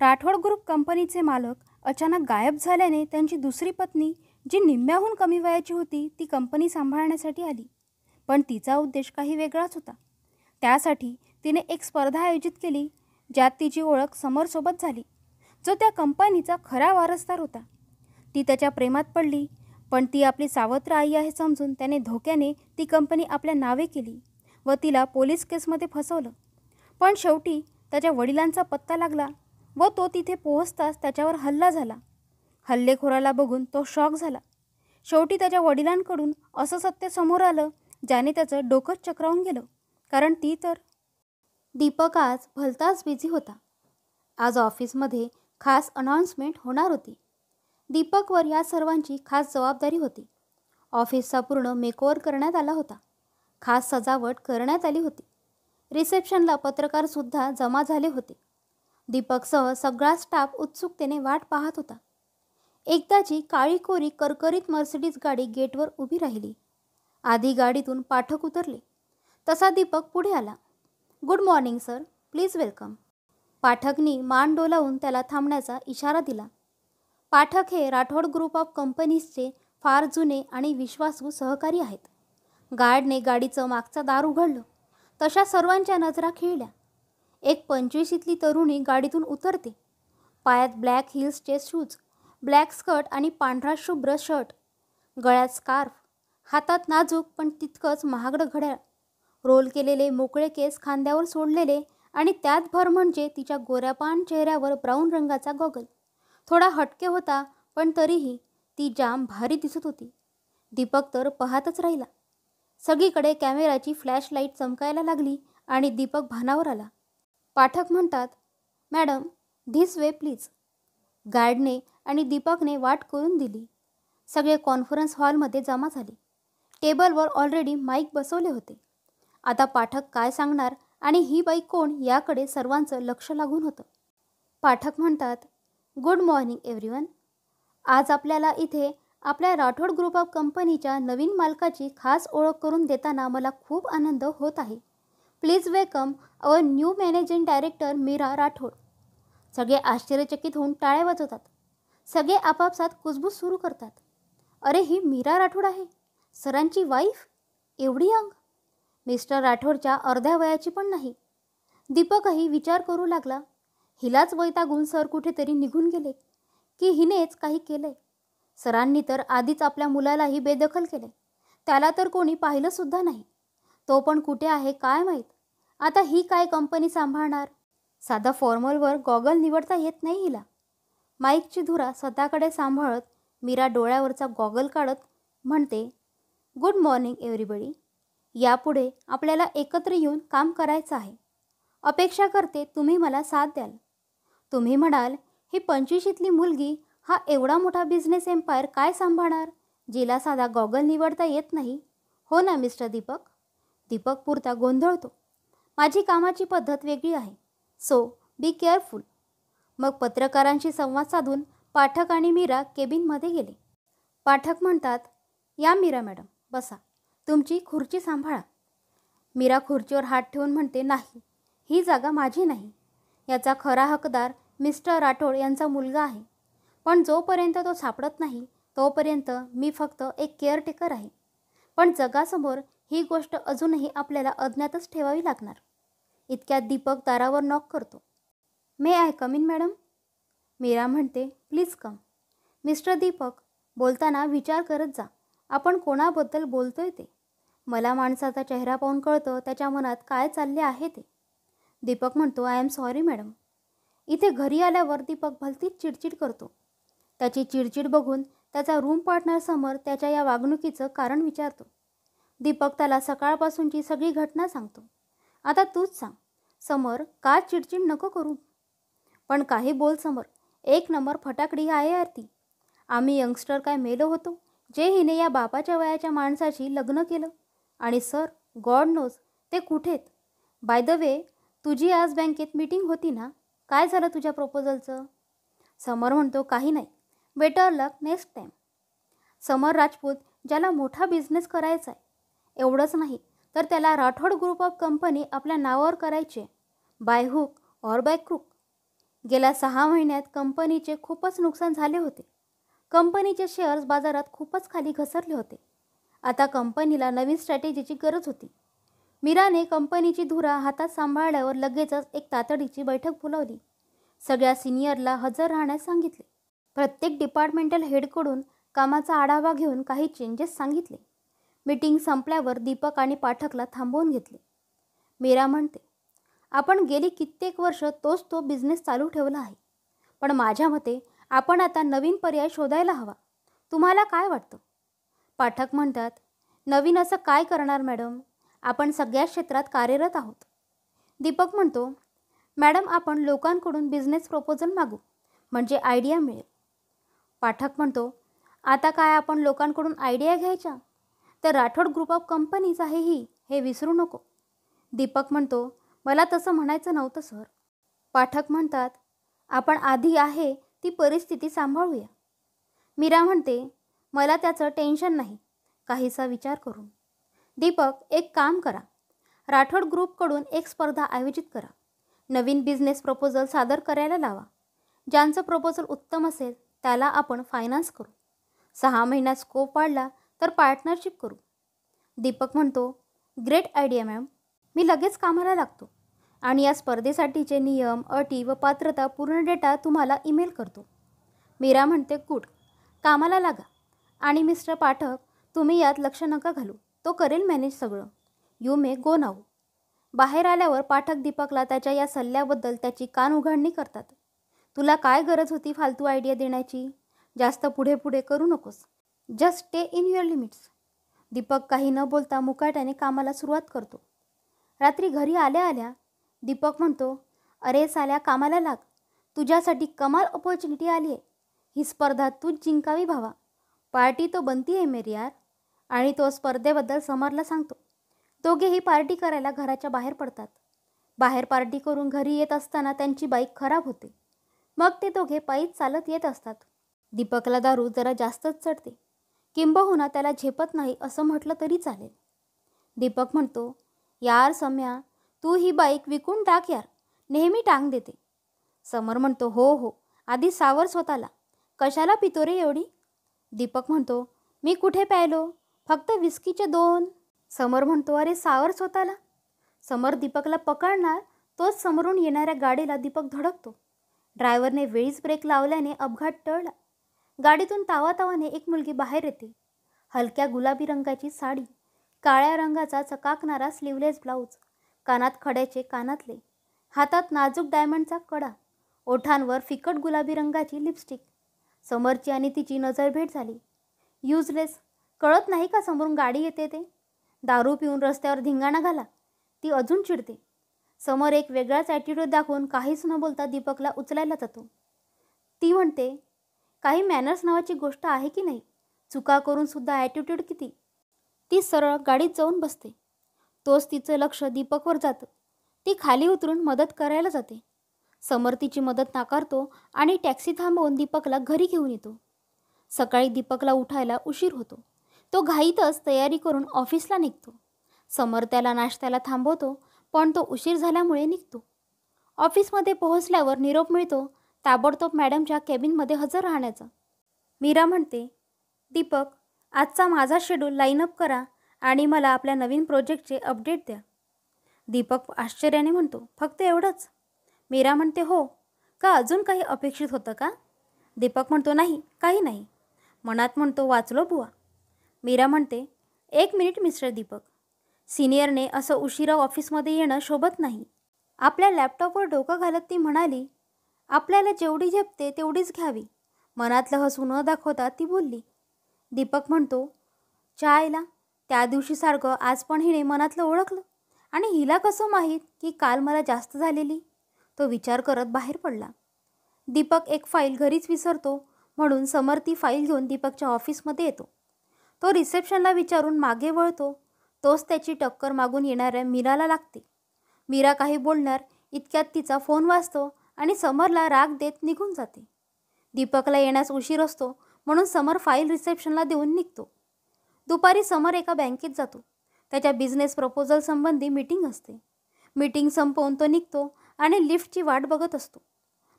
Rathod group कंपनीचे मालक अचानक गायब झाल्याने त्यांची दुसरी पत्नी जी निम्म्याहून कमी वयाची होती ती कंपनी सांभाळण्यासाठी आली पण तिचा उद्देश काही वेगळाच होता त्यासाठी तिने एक स्पर्धा आयोजित केली ज्यात तिची ओळख समरसोबत झाली जो त्या कंपनीचा खरा वारसदार होता ती त्याच्या प्रेमात पडली पण ती आपली सावत्र आई आहे समजून त्याने धोक्याने ती कंपनी आपल्या नावे केली व तिला पोलीस केसमध्ये फसवलं पण शेवटी त्याच्या वडिलांचा पत्ता लागला व तो तिथे पोहोचताच त्याच्यावर हल्ला झाला हल्लेखोराला बघून तो शॉक झाला शेवटी त्याच्या वडिलांकडून असं सत्य समोर आलं ज्याने त्याचं डोकंच चक्रावून गेलं कारण ती तर दीपक आज भलताच बिझी होता आज ऑफिसमध्ये खास अनाऊन्समेंट होणार होती दीपकवर या सर्वांची खास जबाबदारी होती ऑफिसचा पूर्ण मेकओवर करण्यात आला होता खास सजावट करण्यात आली होती रिसेप्शनला पत्रकारसुद्धा जमा झाले होते दीपकसह सगळा स्टाफ उत्सुकतेने वाट पाहत होता एकदाची काळी कोरी करकरीत मर्सिडीज गाडी गेटवर उभी राहिली आधी गाडीतून पाठक उतरले तसा दीपक पुढे आला good morning sir please welcome पाठकनी मान डोलावून त्याला थांबण्याचा इशारा दिला पाठक हे राठोड ग्रुप ऑफ कंपनीजचे फार जुने आणि विश्वासू सहकारी आहेत गार्डने गाडीचं मागचा दार उघडलं तशा सर्वांच्या नजरा खिळल्या एक पंचवीशीतली तरुणी गाडीतून उतरते पायात ब्लॅक हिल्सचे शूज ब्लॅक स्कर्ट आणि पांढरा शुभ्र शर्ट गळ्यात स्कार्फ हातात नाजूक पण तितकंच महागडं घड्याळ रोल केलेले मोकळे केस खांद्यावर सोडलेले आणि त्यात भर म्हणजे तिच्या गोऱ्यापान चेहऱ्यावर ब्राऊन रंगाचा गॉगल थोडा हटके होता पण तरीही ती जाम भारी दिसत होती दीपक तर पाहतच राहिला सगळीकडे कॅमेराची फ्लॅश लाईट चमकायला लागली आणि दीपक भानावर आला पाठक म्हणतात मॅडम धीस वे प्लीज गार्डने आणि दीपकने वाट करून दिली सगळे कॉन्फरन्स हॉलमध्ये जमा झाले टेबलवर ऑलरेडी माईक बसवले होते आता पाठक काय सांगणार आणि ही बाई कोण याकडे सर्वांचं लक्ष लागून होतं पाठक म्हणतात गुड मॉर्निंग एव्हरीवन आज आपल्याला इथे आपल्या राठोड ग्रुप ऑफ कंपनीच्या नवीन मालकाची खास ओळख करून देताना मला खूप आनंद होत आहे please welcome our new managing director Meera Rathod सगळे आश्चर्यचकित होऊन टाळे वाजवतात सगळे आपापसात कुजबूज सुरू करतात अरे ही मीरा राठोड आहे सरांची वाईफ एवढी अंग मिस्टर राठोडच्या अर्ध्या वयाची पण नाही दीपकही विचार करू लागला हिलाच वैतागून सर कुठेतरी निघून गेले की हिनेच काही केलंय सरांनी तर आधीच आपल्या मुलालाही बेदखल केले त्याला तर कोणी पाहिलंसुद्धा नाही तो पण कुठे आहे काय माहीत आता ही काय कंपनी सांभाळणार साधा फॉर्मलवर गॉगल निवडता येत नाही हिला माईकची धुरा स्वतःकडे सांभाळत मीरा डोळ्यावरचा गॉगल काढत म्हणते गुड मॉर्निंग एव्हरीबडी यापुढे आपल्याला एकत्र येऊन काम करायचं आहे अपेक्षा करते तुम्ही मला साथ द्याल तुम्ही म्हणाल ही पंचवीशीतली मुलगी हा एवढा मोठा बिझनेस एम्पायर काय सांभाळणार जिला साधा गॉगल निवडता येत नाही हो ना मिस्टर दीपक दीपक पुरता गोंधळतो माझी कामाची पद्धत वेगळी आहे सो बी केअरफुल मग पत्रकारांशी संवाद साधून पाठक आणि मीरा केबिनमध्ये गेले पाठक म्हणतात या मीरा मॅडम बसा तुमची खुर्ची सांभाळा मीरा खुर्चीवर हात ठेवून म्हणते नाही ही जागा माझी नाही याचा खरा हकदार मिस्टर राठोड यांचा मुलगा आहे पण जोपर्यंत तो सापडत नाही तोपर्यंत मी फक्त एक केअरटेकर आहे पण जगासमोर ही गोष्ट अजूनही आपल्याला अज्ञातच ठेवावी लागणार इतक्यात दीपक दारावर नॉक करतो may I come in madam Meera म्हणते प्लीज कम मिस्टर दीपक बोलताना विचार करत जा आपण कोणाबद्दल बोलतोय ते मला माणसाचा चेहरा पाहून कळतं त्याच्या मनात काय चालले आहे ते दीपक म्हणतो आय एम सॉरी मॅडम इथे घरी आल्यावर दीपक भलतीच चिडचिड करतो त्याची चिडचिड बघून त्याचा रूम पार्टनरसमोर त्याच्या या वागणुकीचं कारण विचारतो दीपक त्याला सकाळपासूनची सगळी घटना सांगतो आता तूच सांग समर का चिडचिड नको करू पण काही बोल समर एक नंबर फटाकडी आहे आरती आम्ही यंगस्टर काय मेलो होतो जे हिने या बापाच्या वयाच्या माणसाशी लग्न केलं आणि सर गॉड नोज ते कुठेत बाय द वे तुझी आज बँकेत मीटिंग होती ना काय झालं तुझ्या प्रपोजलचं समर म्हणतो काही नाही better luck next time Samar Rajput ज्याला मोठा बिझनेस करायचा आहे एवढंच नाही तर त्याला राठोड ग्रुप ऑफ कंपनी आपल्या नावावर करायचे बाय हुक और बाय क्रूक गेल्या सहा महिन्यात कंपनीचे खूपच नुकसान झाले होते कंपनीचे शेअर्स बाजारात खूपच खाली घसरले होते आता कंपनीला नवीन स्ट्रॅटेजीची गरज होती मीराने कंपनीची धुरा हातात सांभाळल्यावर लगेचच एक तातडीची बैठक बोलावली सगळ्या सिनियरला हजर राहण्यास सांगितले प्रत्येक डिपार्टमेंटल हेडकडून कामाचा आढावा घेऊन काही चेंजेस सांगितले मीटिंग संपल्यावर दीपक आणि पाठकला थांबवून घेतले मीरा म्हणते आपण गेली कित्येक वर्ष तोच तो बिझनेस चालू ठेवला आहे पण माझ्या मते आपण आता नवीन पर्याय शोधायला हवा तुम्हाला काय वाटतं पाठक म्हणतात नवीन असं काय करणार मॅडम आपण सगळ्या क्षेत्रात कार्यरत आहोत दीपक म्हणतो मॅडम आपण लोकांकडून बिझनेस प्रपोजल मागू म्हणजे आयडिया मिळेल पाठक म्हणतो आता काय आपण लोकांकडून आयडिया घ्यायच्या तर राठोड ग्रुप ऑफ कंपनीज आहे ही हे विसरू नको दीपक म्हणतो मला तसं म्हणायचं नव्हतं सर पाठक म्हणतात आपण आधी आहे ती परिस्थिती सांभाळूया मीरा म्हणते मला त्याचं टेन्शन नाही काहीसा विचार करून दीपक एक काम करा राठोड ग्रुपकडून एक स्पर्धा आयोजित करा नवीन बिझनेस प्रपोजल सादर करायला लावा ज्यांचं प्रपोजल उत्तम असेल त्याला आपण फायनान्स करू सहा महिन्यात स्कोप वाढला तर पार्टनरशिप करू दीपक म्हणतो ग्रेट आयडिया मॅम मी लगेच कामाला लागतो आणि या स्पर्धेसाठीचे नियम अटी व पात्रता पूर्ण डेटा तुम्हाला ईमेल करतो मीरा म्हणते गुड कामाला लागा आणि मिस्टर पाठक तुम्ही यात लक्ष नका घालू तो करेल मॅनेज सगळं यू मे गो नाऊ बाहेर आल्यावर पाठक दीपकला त्याच्या या सल्ल्याबद्दल त्याची कान उघडणी करतात तुला काय गरज होती फालतू आयडिया देण्याची जास्त पुढे पुढे करू नकोस just stay in your limits Deepak काही न बोलता मुकाट्याने कामाला सुरुवात करतो रात्री घरी आल्या आल्या दीपक म्हणतो अरे साल्या कामाला लाग तुझ्यासाठी कमाल ऑपॉर्च्युनिटी आली आहे ही स्पर्धा तूच जिंकावी भावा पार्टी तो बनती आहे मेरी यार आणि तो स्पर्धेबद्दल समरला सांगतो दोघेही पार्टी करायला घराच्या बाहेर पडतात बाहेर पार्टी करून घरी येत असताना त्यांची बाईक खराब होते मग ते दोघे पायीत चालत येत असतात दीपकला दारू जरा जास्तच चढते किंबहुना त्याला झेपत नाही असं म्हटलं तरी चालेल दीपक म्हणतो यार सम्या तू ही बाईक विकून टाक यार नेहमी टांग देते समर म्हणतो हो हो आधी सावर स्वतःला कशाला पितो रे एवढी दीपक म्हणतो मी कुठे प्यायलो फक्त विस्कीचे दोन समर म्हणतो अरे सावर स्वतःला समर दीपकला पकडणार तोच समोरून येणाऱ्या गाडीला दीपक धडकतो ड्रायव्हरने वेळीच ब्रेक लावल्याने अपघात टळला गाडीतून तावातावाने एक मुलगी बाहेर येते हलक्या गुलाबी रंगाची साडी काळ्या रंगाचा चकाकणारा स्लीवलेस ब्लाऊज कानात खड्याचे कानातले हातात नाजूक डायमंडचा कडा ओठांवर फिकट गुलाबी रंगाची लिपस्टिक समोरची आणि तिची नजरभेट झाली युजलेस कळत नाही का समोरून गाडी येते ते दारू पिऊन रस्त्यावर धिंगाणा घाला ती अजून चिडते समोर एक वेगळाच ॲटिट्यूड दाखवून काहीच न बोलता दीपकला उचलायला जातो ती म्हणते काही मॅनर्स नावाची गोष्ट आहे की नाही चुका करूनसुद्धा ॲटिट्यूड किती ती सरळ गाडीत जाऊन बसते तोच तिचं लक्ष दीपकवर जातं ती खाली उतरून मदत करायला जाते समर तिची मदत नाकारतो आणि टॅक्सी थांबवून दीपकला घरी घेऊन येतो सकाळी दीपकला उठायला उशीर होतो तो घाईतच तयारी करून ऑफिसला निघतो समर्थ्याला नाश्त्याला थांबवतो पण तो उशीर झाल्यामुळे निघतो ऑफिसमध्ये पोहोचल्यावर निरोप मिळतो ताबडतोब मॅडमच्या कॅबिनमध्ये हजर राहण्याचा मीरा म्हणते दीपक आजचा माझा शेड्यूल लाईनअप करा आणि मला आपल्या नवीन प्रोजेक्टचे अपडेट द्या दीपक आश्चर्याने म्हणतो फक्त एवढंच मीरा म्हणते हो का अजून काही अपेक्षित होतं का दीपक म्हणतो नाही काही नाही मनात म्हणतो वाचलो बुवा मीरा म्हणते एक मिनिट मिस्टर दीपक सिनियरने असं उशिरा ऑफिसमध्ये येणं शोभत नाही आपल्या लॅपटॉपवर डोकं घालत ती म्हणाली आपल्याला जेवढी झेपते तेवढीच घ्यावी मनातलं हसू न दाखवता ती बोलली दीपक म्हणतो चायला त्या दिवशी सारखं आज पण हिने मनातलं ओळखलं आणि हिला कसं माहीत की काल मला जास्त झालेली तो विचार करत बाहेर पडला दीपक एक फाईल घरीच विसरतो म्हणून समर ती फाईल घेऊन दीपकच्या ऑफिसमध्ये येतो तो रिसेप्शनला विचारून मागे वळतो तोच त्याची टक्कर मागून येणाऱ्या मीराला लागते मीरा काही बोलणार इतक्यात तिचा फोन वाचतो आणि समरला राग देत निघून जाते दीपकला येण्यास उशीर असतो म्हणून समर फाईल रिसेप्शनला देऊन निघतो दुपारी समर एका बँकेत जातो त्याच्या बिझनेस प्रपोजल संबंधी मीटिंग असते मीटिंग संपवून तो निघतो आणि लिफ्टची वाट बघत असतो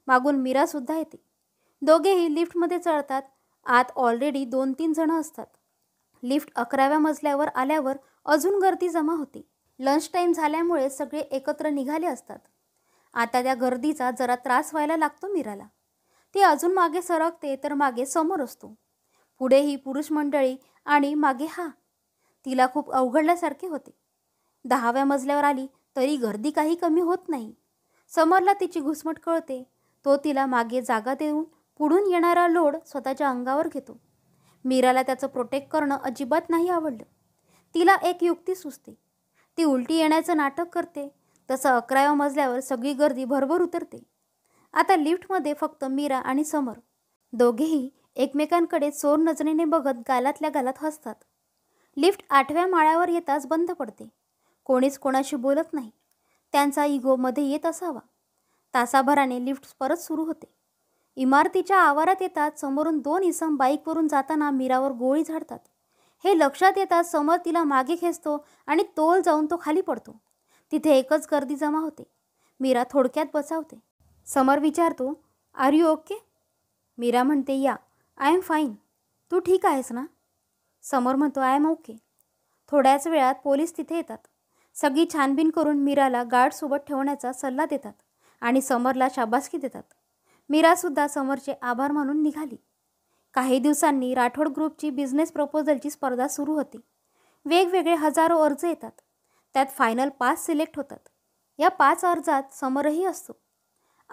मागून मीरासुद्धा येते दोघेही लिफ्टमध्ये चढतात आत ऑलरेडी दोन तीन जणं असतात लिफ्ट अकराव्या मजल्यावर आल्यावर अजून गर्दी जमा होती लंच टाईम झाल्यामुळे सगळे एकत्र निघाले असतात आता त्या गर्दीचा जरा त्रास व्हायला लागतो मीराला ती अजून मागे सरकते तर मागे समोर असतो पुढे ही पुरुष मंडळी आणि मागे हा तिला खूप अवघडल्यासारखे होते दहाव्या मजल्यावर आली तरी गर्दी काही कमी होत नाही समोरला तिची घुसमट कळते तो तिला मागे जागा देऊन पुढून येणारा लोड स्वतःच्या अंगावर घेतो मीराला त्याचं प्रोटेक्ट करणं अजिबात नाही आवडलं तिला एक युक्ती सुचते ती उलटी येण्याचं नाटक करते तसं अकराव्या मजल्यावर सगळी गर्दी भरभर उतरते आता लिफ्टमध्ये फक्त मीरा आणि समर दोघेही एकमेकांकडे चोर नजरेने बघत गालातल्या गालात हसतात लिफ्ट आठव्या माळ्यावर येताच बंद पडते कोणीच कोणाशी बोलत नाही त्यांचा मध्ये येत असावा तासाभराने लिफ्ट परत सुरू होते इमारतीच्या आवारात येतात समोरून दोन इसम बाईकवरून जाताना मीरावर गोळी झाडतात हे लक्षात येताच समर तिला मागे खेचतो आणि तोल जाऊन तो खाली पडतो तिथे एकच गर्दी जमा होते मीरा थोडक्यात बसावते समर विचारतो आर यू ओके मीरा म्हणते या आय एम फाईन तू ठीक आहेस ना समोर म्हणतो आय एम ओके थोड्याच वेळात पोलीस तिथे येतात सगळी छानबीन करून मीराला गार्डसोबत ठेवण्याचा सल्ला देतात आणि समरला शाबासकी देतात मीरासुद्धा समरचे आभार मानून निघाली काही दिवसांनी राठोड ग्रुपची बिझनेस प्रपोजलची स्पर्धा सुरू होती वेगवेगळे हजारो अर्ज येतात त्यात फायनल पाच सिलेक्ट होतात या पाच अर्जात समरही असतो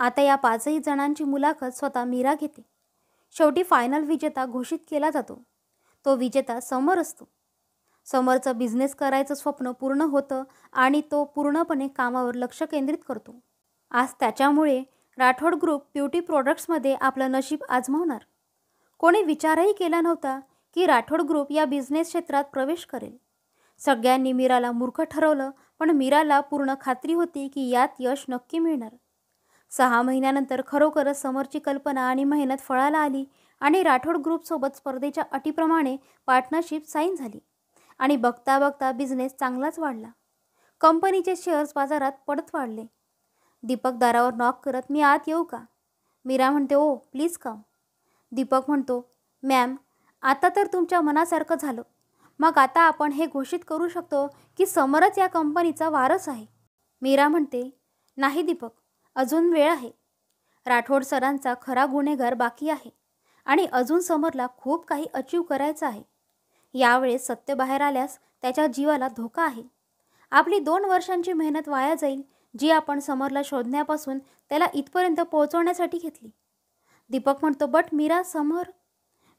आता या पाचही जणांची मुलाखत स्वतः मीरा घेते शेवटी फायनल विजेता घोषित केला जातो तो विजेता समर असतो समरचं बिझनेस करायचं स्वप्न पूर्ण होतं आणि तो पूर्णपणे कामावर लक्ष केंद्रित करतो आज त्याच्यामुळे राठोड ग्रुप ब्युटी प्रोडक्ट्समध्ये आपलं नशीब आजमावणार कोणी विचारही केला नव्हता की राठोड ग्रुप या बिझनेस क्षेत्रात प्रवेश करेल सगळ्यांनी मीराला मूर्ख ठरवलं पण मीराला पूर्ण खात्री होती की यात यश नक्की मिळणार सहा महिन्यानंतर खरोखरच समोरची कल्पना आणि मेहनत फळाला आली आणि राठोड ग्रुपसोबत स्पर्धेच्या अटीप्रमाणे पार्टनरशिप साईन झाली आणि बघता बघता बिझनेस चांगलाच वाढला कंपनीचे शेअर्स बाजारात पडत वाढले दीपक दारावर नॉक करत मी आत येऊ का मीरा म्हणते ओ प्लीज कम दीपक म्हणतो मॅम आता तर तुमच्या मनासारखं झालं मग आता आपण हे घोषित करू शकतो की समरच या कंपनीचा वारस आहे मीरा म्हणते नाही दीपक अजून वेळ आहे राठोड सरांचा खरा गुन्हेगार बाकी आहे आणि अजून समरला खूप काही अचीव करायचं आहे यावेळेस सत्य बाहेर आल्यास त्याच्या जीवाला धोका आहे आपली दोन वर्षांची मेहनत वाया जाईल जी आपण समरला शोधण्यापासून त्याला इथपर्यंत पोहोचवण्यासाठी घेतली दीपक म्हणतो बट मीरा समर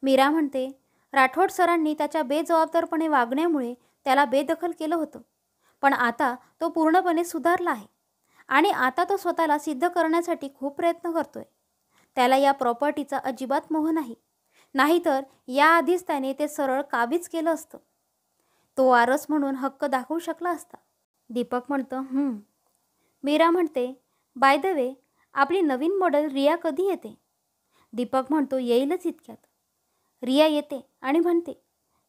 मीरा म्हणते राठोड सरांनी त्याच्या बेजबाबदारपणे वागण्यामुळे त्याला बेदखल केलं होतं पण आता तो पूर्णपणे सुधारला आहे आणि आता तो स्वतःला सिद्ध करण्यासाठी खूप प्रयत्न करतोय त्याला या प्रॉपर्टीचा अजिबात मोह नाही नाहीतर याआधीच त्याने ते सरळ काबीज केलं असतं तो वारस म्हणून हक्क दाखवू शकला असता दीपक म्हणतं मीरा म्हणते बाय द वे आपली नवीन मॉडेल रिया कधी येते दीपक म्हणतो येईलच इतक्यात रिया येते आणि म्हणते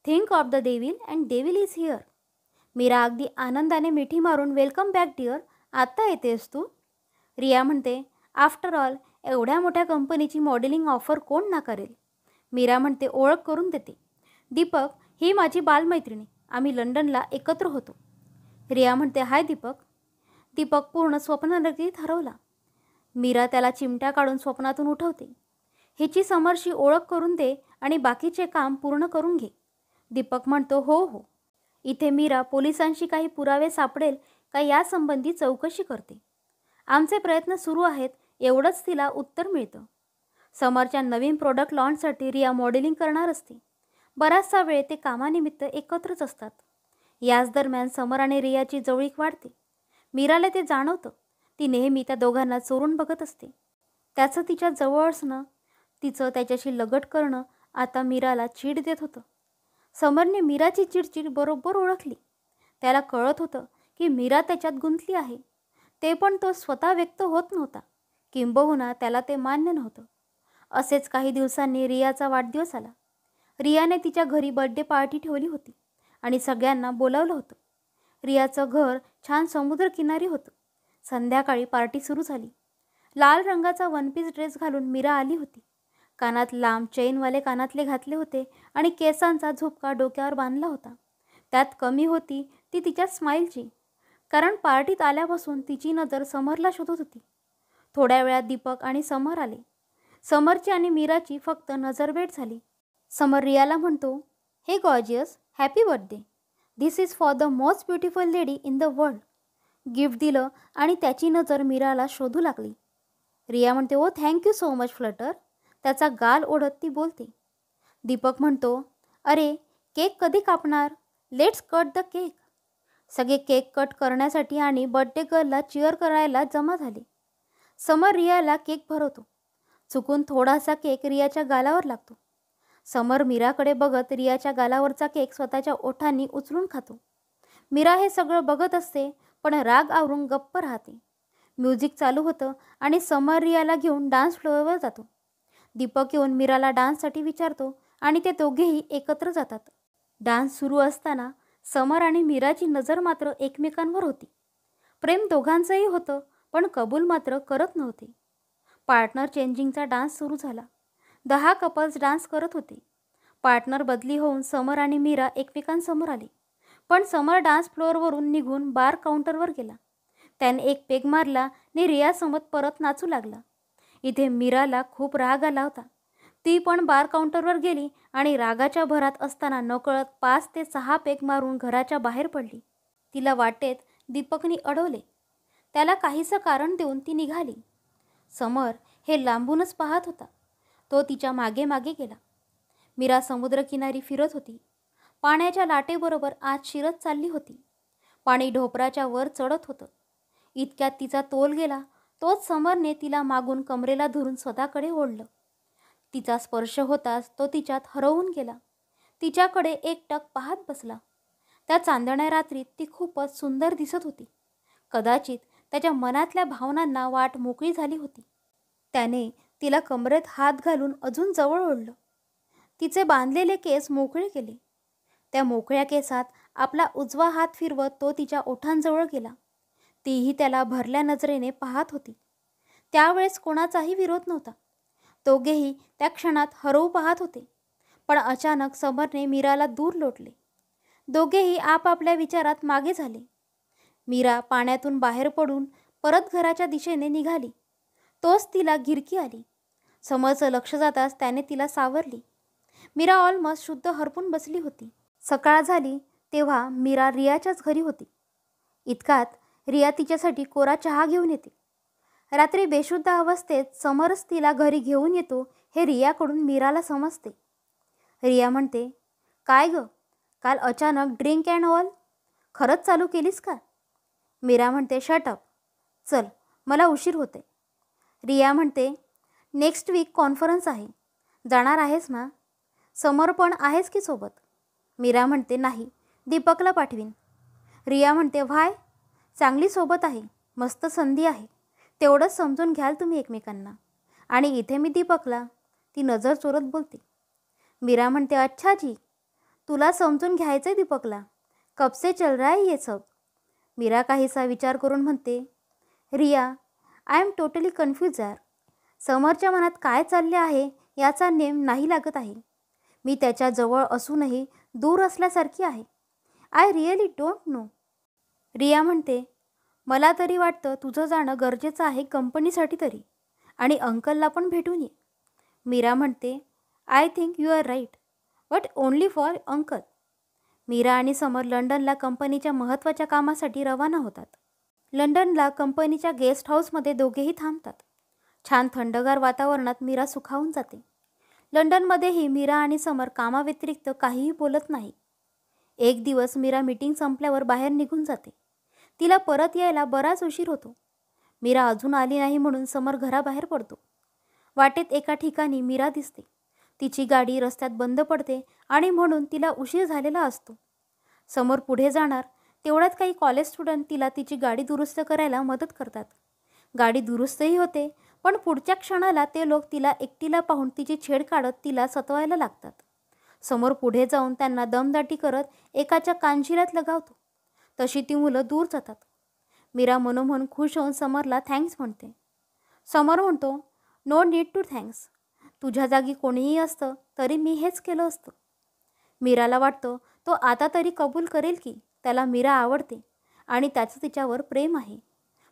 think of the devil and devil is here Meera अगदी आनंदाने मिठी मारून वेलकम बॅक डिअर आत्ता येतेस तू रिया म्हणते आफ्टर ऑल एवढ्या मोठ्या कंपनीची मॉडेलिंग ऑफर कोण ना करेल मीरा म्हणते ओळख करून देते दीपक ही माझी बालमैत्रिणी आम्ही लंडनला एकत्र होतो रिया म्हणते हाय दीपक दीपक पूर्ण स्वप्ननगरीत हरवला मीरा त्याला चिमट्या काढून स्वप्नातून उठवते हिची समरशी ओळख करून दे आणि बाकीचे काम पूर्ण करून घे दीपक म्हणतो हो हो इथे मीरा पोलिसांशी काही पुरावे सापडेल का यासंबंधी चौकशी करते आमचे प्रयत्न सुरू आहेत एवढंच तिला उत्तर मिळतं समरच्या नवीन प्रोडक्ट लॉन्चसाठी रिया मॉडेलिंग करणार असते बराचसा वेळ ते कामानिमित्त एकत्रच असतात याच दरम्यान समर आणि रियाची जवळीक वाढते मीराला ते जाणवतं ती नेहमी त्या दोघांना चोरून बघत असते त्याचं तिच्या जवळ असणं तिचं त्याच्याशी लगट करणं आता मीराला चीड देत होतं समरने मीराची चिडचिड बरोबर ओळखली त्याला कळत होतं की मीरा त्याच्यात गुंतली आहे ते पण तो स्वतः व्यक्त होत नव्हता किंबहुना त्याला ते मान्य नव्हतं असेच काही दिवसांनी रियाचा वाढदिवस आला रियाने तिच्या घरी बड्डे पार्टी ठेवली होती आणि सगळ्यांना बोलावलं होतं रियाचं घर छान समुद्रकिनारी होतं संध्याकाळी पार्टी सुरू झाली लाल रंगाचा वन पीस ड्रेस घालून मीरा आली होती कानात लांब चेनवाले कानातले घातले होते आणि केसांचा झुपका डोक्यावर बांधला होता त्यात कमी होती ती तिच्या स्माईलची कारण पार्टीत आल्यापासून तिची नजर समरला शोधत होती थोड्या वेळात दीपक आणि समर आले समरची आणि मीराची फक्त नजरभेट झाली समर रियाला म्हणतो हे gorgeous happy birthday this is for the most beautiful lady in the world gift दिलं आणि त्याची नजर मीराला शोधू लागली रिया म्हणते oh thank you so much flatter त्याचा गाल ओढत ती बोलते दीपक म्हणतो अरे केक कधी कापणार लेट्स कट द केक सगळे केक कट करण्यासाठी आणि बड्डे गर्लला चिअर करायला जमा झाले समर रियाला केक भरवतो चुकून थोडासा केक रियाच्या गालावर लागतो समर मीराकडे बघत रियाच्या गालावरचा केक स्वतःच्या ओठांनी उचलून खातो मीरा हे सगळं बघत असते पण राग आवरून गप्प राहते म्युझिक चालू होतं आणि समर रियाला घेऊन डान्स फ्लोअरवर जातो दीपक येऊन मीराला डान्ससाठी विचारतो आणि ते दोघेही एकत्र जातात डान्स सुरू असताना समर आणि मीराची नजर मात्र एकमेकांवर होती प्रेम दोघांचंही होतं पण कबूल मात्र करत नव्हते पार्टनर चेंजिंगचा डान्स सुरू झाला दहा कपल्स डान्स करत होते पार्टनर बदली होऊन समर आणि मीरा एकमेकांसमोर आले पण समर डान्स फ्लोअरवरून निघून बार काउंटरवर गेला त्याने एक पेग मारला आणि रियासोबत परत नाचू लागला इथे मीराला खूप राग आला होता ती पण बार काउंटरवर गेली आणि रागाच्या भरात असताना नकळत पाच ते सहा पेक मारून घराच्या बाहेर पडली तिला वाटेत दीपकनी अडवले त्याला काहीसं कारण देऊन ती निघाली समर हे लांबूनच पाहत होता तो तिच्या मागे मागे गेला मीरा समुद्रकिनारी फिरत होती पाण्याच्या लाटेबरोबर आत शिरत चालली होती पाणी ढोपराच्या वर चढत होतं इतक्यात तिचा तोल गेला तोच समरने तिला मागून कमरेला धरून स्वतःकडे ओढलं तिचा स्पर्श होताच तो तिच्यात हरवून गेला तिच्याकडे एकटक पाहत बसला त्या चांदण्या रात्रीत ती खूपच सुंदर दिसत होती कदाचित त्याच्या मनातल्या भावनांना वाट मोकळी झाली होती त्याने तिला कमरेत हात घालून अजून जवळ ओढलं तिचे बांधलेले केस मोकळे केले त्या मोकळ्या केसात आपला उजवा हात फिरवत तो तिच्या ओठांजवळ गेला तीही त्याला भरल्या नजरेने पाहत होती त्यावेळेस कोणाचाही विरोध नव्हता दोघेही त्या क्षणात हरवू पाहत होते पण अचानक समरने मीराला दूर लोटले दोघेही आपापल्या विचारात मागे झाले मीरा पाण्यातून बाहेर पडून परत घराच्या दिशेने निघाली तोच तिला गिरकी आली समरचं लक्ष जाताच त्याने तिला सावरली मीरा ऑलमोस्ट शुद्ध हरपून बसली होती सकाळ झाली तेव्हा मीरा रियाच्याच घरी होती इतकात रिया तिच्यासाठी कोरा चहा घेऊन येते रात्री बेशुद्ध अवस्थेत समरस तिला घरी घेऊन येतो हे रियाकडून मीराला समजते रिया म्हणते काय ग काल अचानक ड्रिंक अँड ऑल खरंच चालू केलीस का मीरा म्हणते शटअप चल मला उशीर होते रिया म्हणते नेक्स्ट वीक कॉन्फरन्स आहे जाणार आहेस ना समर्पण आहेस की सोबत मीरा म्हणते नाही दीपकला पाठवीन रिया म्हणते व्हाय चांगली सोबत आहे मस्त संधी आहे तेवढंच समजून घ्याल तुम्ही एकमेकांना आणि इथे मी दीपकला ती नजर चोरत बोलते मीरा म्हणते अच्छा जी तुला समजून घ्यायचं आहे दीपकला कपसे चल रहा हे सब मीरा काहीसा विचार करून म्हणते Riya I am totally confuse आर समोरच्या मनात काय चालले आहे याचा नेम नाही लागत आहे मी त्याच्याजवळ असूनही दूर असल्यासारखी आहे I really don't know Riya म्हणते मला तरी वाटतं तुझं जाणं गरजेचं आहे कंपनीसाठी तरी आणि अंकलला पण भेटून ये मीरा म्हणते I think you are right but only for uncle Meera आणि समर लंडनला कंपनीच्या महत्त्वाच्या कामासाठी रवाना होतात लंडनला कंपनीच्या गेस्ट हाऊसमध्ये दोघेही थांबतात छान थंडगार वातावरणात मीरा सुखावून जाते लंडनमध्येही मीरा आणि समर कामाव्यतिरिक्त काहीही बोलत नाही एक दिवस मीरा मीटिंग संपल्यावर बाहेर निघून जाते तिला परत यायला बराच उशीर होतो मीरा अजून आली नाही म्हणून समर घराबाहेर पडतो वाटेत एका ठिकाणी मीरा दिसते तिची गाडी रस्त्यात बंद पडते आणि म्हणून तिला उशीर झालेला असतो समोर पुढे जाणार तेवढ्यात काही कॉलेज स्टुडंट तिला तिची गाडी दुरुस्त करायला मदत करतात गाडी दुरुस्तही होते पण पुढच्या क्षणाला ते लोक तिला एकटीला पाहून तिची छेड काढत तिला सतवायला लागतात समोर पुढे जाऊन त्यांना दमदाटी करत एकाच्या कानशिलात लगावतो तशी ती मुलं दूर जातात मीरा मनोमन खुश होऊन समरला थँक्स म्हणते समर म्हणतो नो नीड टू थँक्स तुझ्या जागी कोणीही असतं तरी मी हेच केलं असतं मीराला वाटतं तो आता तरी कबूल करेल की त्याला मीरा आवडते आणि त्याचं तिच्यावर प्रेम आहे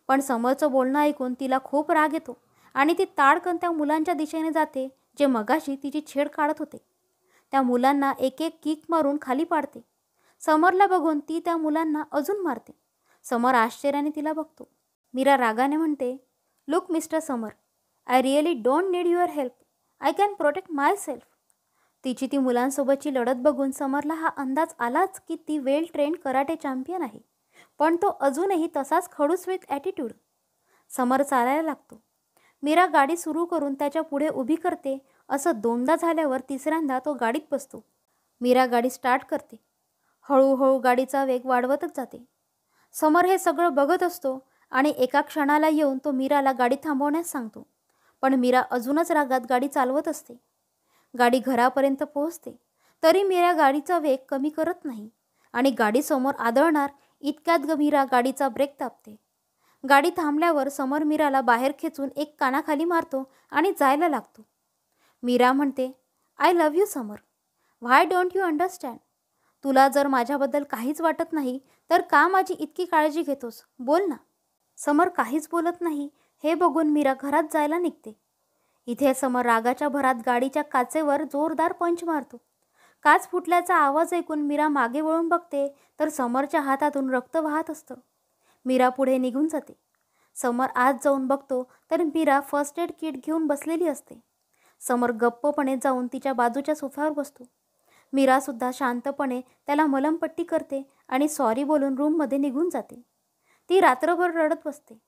पण समरचं बोलणं ऐकून तिला खूप राग येतो आणि ती ताडकन त्या मुलांच्या दिशेने जाते जे मगाशी तिची छेड काढत होते त्या मुलांना एक एक किक मारून खाली पाडते समरला बघून ती त्या मुलांना अजून मारते समर आश्चर्याने तिला बघतो मीरा रागाने म्हणते look mister Samar I really don't need your help I can protect myself तिची ती मुलांसोबतची लढत बघून समरला हा अंदाज आलाच की ती वेल ट्रेन कराटे चॅम्पियन आहे पण तो अजूनही तसाच खडूस विथ ॲटिट्यूड समर चालायला लागतो मीरा गाडी सुरू करून त्याच्या पुढे उभी करते असं दोनदा झाल्यावर तिसऱ्यांदा तो गाडीत बसतो मीरा गाडी स्टार्ट करते हळूहळू गाडीचा वेग वाढवतच जाते समर हे सगळं बघत असतो आणि एका क्षणाला येऊन तो मीराला गाडी थांबवण्यास सांगतो पण मीरा अजूनच रागात गाडी चालवत असते गाडी घरापर्यंत पोहोचते तरी मीरा गाडीचा वेग कमी करत नाही आणि गाडीसमोर आदळणार इतक्यात मीरा गाडीचा ब्रेक तापते गाडी थांबल्यावर समर मीराला बाहेर खेचून एक कानाखाली मारतो आणि जायला लागतो मीरा म्हणते I love you Samar why don't you understand तुला जर माझ्याबद्दल काहीच वाटत नाही तर का माझी इतकी काळजी घेतोस बोल ना समर काहीच बोलत नाही हे बघून मीरा घरात जायला निघते इथे समर रागाच्या भरात गाडीच्या काचेवर जोरदार पंच मारतो काच फुटल्याचा आवाज ऐकून मीरा मागे वळून बघते तर समरच्या हातातून रक्त वाहत असतं मीरा पुढे निघून जाते समर आज जाऊन बघतो तर मीरा फर्स्ट एड किट घेऊन बसलेली असते समर गप्पपणे जाऊन तिच्या बाजूच्या सोफ्यावर बसतो मीरासुद्धा शांतपणे त्याला मलमपट्टी करते आणि सॉरी बोलून रूममध्ये निघून जाते ती रात्रभर रडत बसते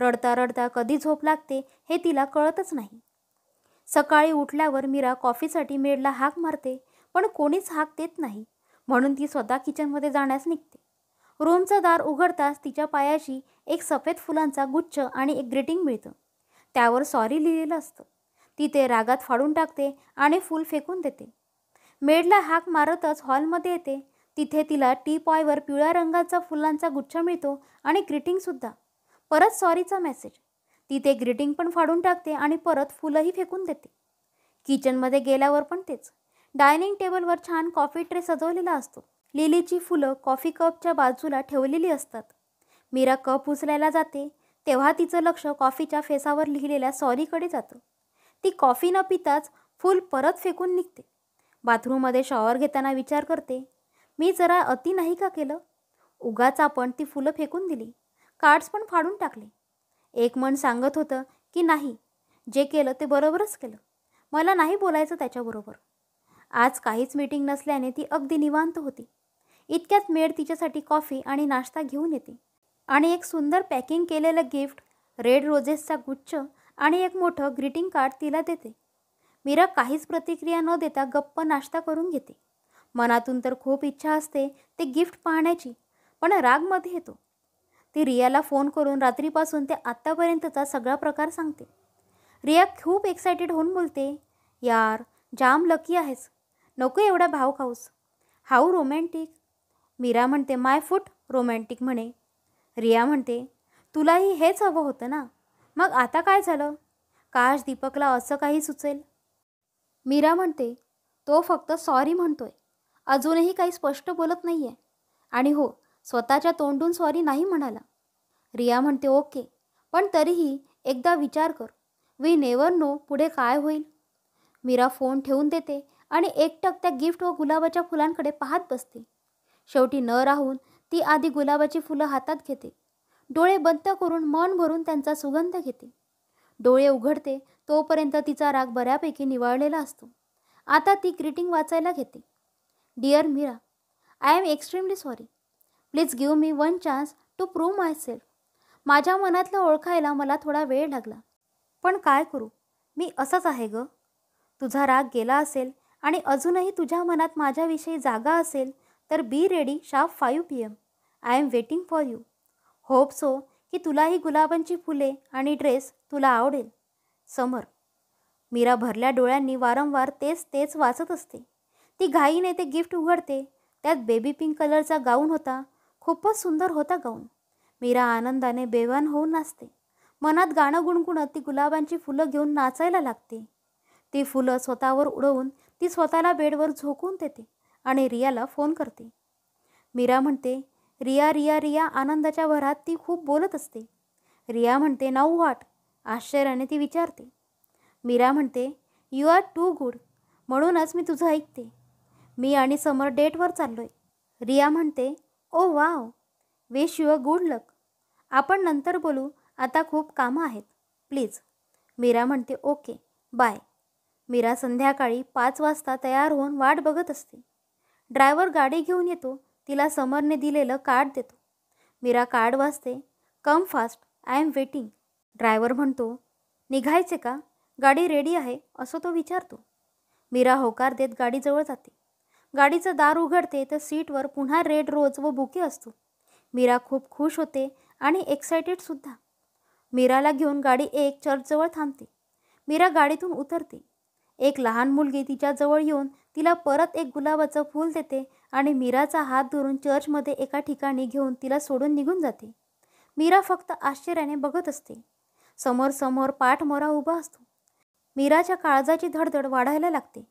रडता रडता कधी झोप लागते हे तिला कळतच नाही सकाळी उठल्यावर मीरा कॉफीसाठी मेडला हाक मारते पण कोणीच हाक देत नाही म्हणून ती स्वतः किचनमध्ये जाण्यास निघते रूमचं दार उघडताच तिच्या पायाशी एक सफेद फुलांचा गुच्छ आणि एक ग्रीटिंग मिळतं त्यावर सॉरी लिहिलेलं असतं ती ते रागात फाडून टाकते आणि फूल फेकून देते मेडला हाक मारतच हॉलमध्ये येते तिथे तिला टी पॉयवर पिवळ्या रंगाचा फुलांचा गुच्छ मिळतो आणि ग्रीटिंगसुद्धा परत सॉरीचा मेसेज ती ते ग्रीटिंग पण फाडून टाकते आणि परत फुलंही फेकून देते किचनमध्ये गेल्यावर पण तेच डायनिंग टेबलवर छान कॉफी ट्रे सजवलेला असतो लिलीची फुलं कॉफी कपच्या बाजूला ठेवलेली असतात मीरा कप उचलायला जाते तेव्हा तिचं लक्ष कॉफीच्या फेसावर लिहिलेल्या सॉरीकडे जातं ती कॉफी न पिताच फूल परत फेकून निघते बाथरूममध्ये शॉवर घेताना विचार करते मी जरा अति नाही का केलं उगाच आपण ती फुलं फेकून दिली कार्ड्स पण फाडून टाकले एक मन सांगत होतं की नाही जे केलं ते बरोबरच केलं मला नाही बोलायचं त्याच्याबरोबर आज काहीच मीटिंग नसल्याने ती अगदी निवांत होती इतक्यात मेड तिच्यासाठी कॉफी आणि नाश्ता घेऊन येते आणि एक सुंदर पॅकिंग केलेलं गिफ्ट रेड रोजेसचा गुच्छ आणि एक मोठं ग्रीटिंग कार्ड तिला देते मीरा काहीच प्रतिक्रिया न देता गप्प नाश्ता करून घेते मनातून तर खूप इच्छा असते ते गिफ्ट पाहण्याची पण रागमध्ये येतो ती रियाला फोन करून रात्रीपासून ते आत्तापर्यंतचा सगळा प्रकार सांगते रिया खूप एक्सायटेड होऊन बोलते यार जाम लकी आहेस नको एवढा भाव खाऊस हाऊ रोमॅन्टिक मीरा म्हणते माय फूट रोमॅन्टिक म्हणे रिया म्हणते तुलाही हेच हवं होतं ना मग आता काय झालं काश दीपकला असं काही सुचेल मीरा म्हणते तो फक्त सॉरी म्हणतोय अजूनही काही स्पष्ट बोलत नाही आहे आणि हो स्वतःच्या तोंडून सॉरी नाही म्हणाला रिया म्हणते ओके पण तरीही एकदा विचार कर वी नेवर नो पुढे काय होईल मीरा फोन ठेवून देते आणि एकटक त्या गिफ्ट व गुलाबाच्या फुलांकडे पाहत बसते शेवटी न राहून ती आधी गुलाबाची फुलं हातात घेते डोळे बंद करून मन भरून त्यांचा सुगंध घेते डोळे उघडते तोपर्यंत तिचा राग बऱ्यापैकी निवळलेला असतो आता ती ग्रीटिंग वाचायला घेते dear Meera I am extremely sorry please give me one chance to prove myself माझ्या मनातलं ओळखायला मला थोडा वेळ लागला पण काय करू मी असंच आहे ग तुझा राग गेला असेल आणि अजूनही तुझ्या मनात माझ्याविषयी जागा असेल तर be ready sharp five P M I am waiting for you hope so की तुलाही गुलाबांची फुले आणि ड्रेस तुला आवडेल समर मीरा भरल्या डोळ्यांनी वारंवार तेच तेच वाचत असते ती घाईने ते गिफ्ट उघडते त्यात बेबी पिंक कलरचा गाऊन होता खूपच सुंदर होता गाऊन मीरा आनंदाने बेवान होऊन नाचते मनात गाणं गुणगुणत ती गुलाबांची फुलं घेऊन नाचायला लागते ती फुलं स्वतःवर उडवून ती स्वतःला बेडवर झोकून देते आणि रियाला फोन करते मीरा म्हणते रिया रिया रिया आनंदाच्या भरात ती खूप बोलत असते रिया म्हणते नाऊ वाट आश्चर्याने ती विचारते मीरा म्हणते यू आर टू गुड म्हणूनच मी तुझं ऐकते मी आणि समर डेटवर चाललो आहे रिया म्हणते oh wow wish you a good luck आपण नंतर बोलू आता खूप कामं आहेत प्लीज मीरा म्हणते ओके बाय मीरा संध्याकाळी पाच वाजता तयार होऊन वाट बघत असते ड्रायव्हर गाडी घेऊन येतो तिला समरने दिलेलं कार्ड देतो मीरा कार्ड वाजते come fast I am waiting driver म्हणतो निघायचे का गाडी रेडी आहे असं तो विचारतो मीरा होकार देत गाडीजवळ जाते गाडीचं दार उघडते तर सीटवर पुन्हा रेड रोज व बुके असतो मीरा खूप खुश होते आणि सुद्धा मीराला घेऊन गाडी एक चर्चजवळ थांबते मीरा गाडीतून उतरते एक लहान मुलगी तिच्याजवळ येऊन तिला परत एक गुलाबाचं फूल देते आणि मीराचा हात धरून चर्चमध्ये एका ठिकाणी घेऊन तिला सोडून निघून जाते मीरा फक्त आश्चर्याने बघत असते समोर समोर पाठमोरा उभा असतो मीराच्या काळजाची धडधड वाढायला लागते